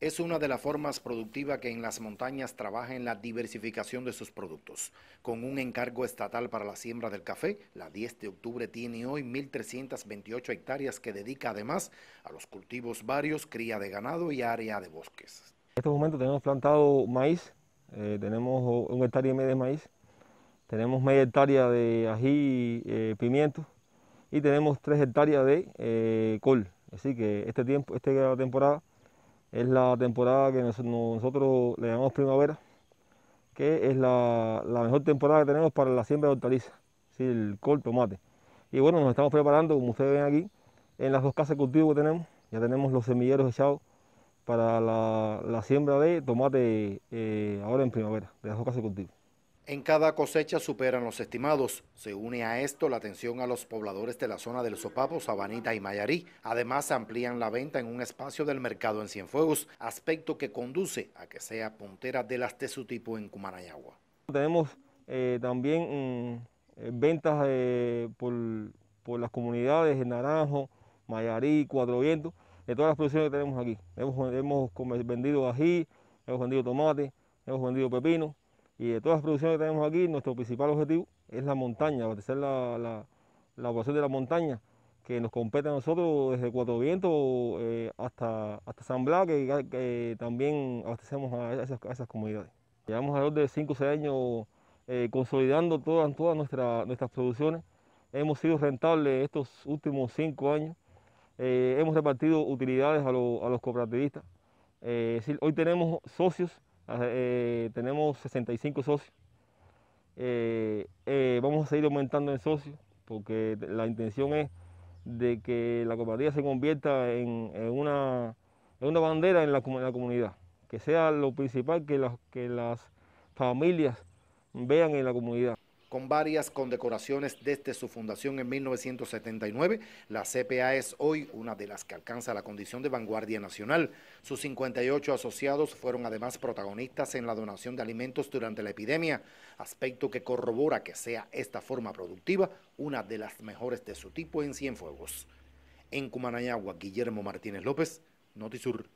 es una de las formas productivas que en las montañas trabaja en la diversificación de sus productos. Con un encargo estatal para la siembra del café, la 10 de octubre tiene hoy 1.328 hectáreas que dedica además a los cultivos varios, cría de ganado y área de bosques. En este momento tenemos plantado maíz, eh, tenemos un hectárea y media de maíz, tenemos media hectárea de ají, eh, pimiento y tenemos tres hectáreas de eh, col. Así que este tiempo, esta temporada es la temporada que nosotros le llamamos primavera, que es la, mejor temporada que tenemos para la siembra de hortalizas, el col, tomate. Y bueno, nos estamos preparando, como ustedes ven aquí, en las dos casas de cultivo que tenemos, ya tenemos los semilleros echados para la, siembra de tomate eh, ahora en primavera, de las dos casas de cultivo en cada cosecha superan los estimados. Se une a esto la atención a los pobladores de la zona del Sopapo, Sabanita y Mayarí. Además, amplían la venta en un espacio del mercado en Cienfuegos, aspecto que conduce a que sea puntera de las de su tipo en Cumanayagua. Tenemos eh, también eh, ventas eh, por, las comunidades de Naranjo, Mayarí, Cuatro Vientos, de todas las producciones que tenemos aquí. Hemos, hemos vendido ají, hemos vendido tomate, hemos vendido pepino. Y de todas las producciones que tenemos aquí, nuestro principal objetivo es la montaña, abastecer la, la, de la montaña, que nos compete a nosotros desde Cuatro Vientos eh, hasta, hasta San Blas, que, también abastecemos a esas, esas comunidades. Llevamos alrededor de 5 o 6 años eh, consolidando todas, nuestras producciones. Hemos sido rentables estos últimos 5 años. Eh, hemos repartido utilidades a, los cooperativistas. hoy tenemos socios eh, tenemos 65 socios. Eh, eh, vamos a seguir aumentando en socios porque la intención es de que la cooperativa se convierta en, una, una, bandera en la, comunidad, que sea lo principal que que las familias vean en la comunidad con varias condecoraciones desde su fundación en 1979. La CPA es hoy una de las que alcanza la condición de vanguardia nacional. Sus 58 asociados fueron además protagonistas en la donación de alimentos durante la epidemia, aspecto que corrobora que sea esta forma productiva una de las mejores de su tipo en Cienfuegos. En Cumanayagua, Guillermo Martínez López, Notisur.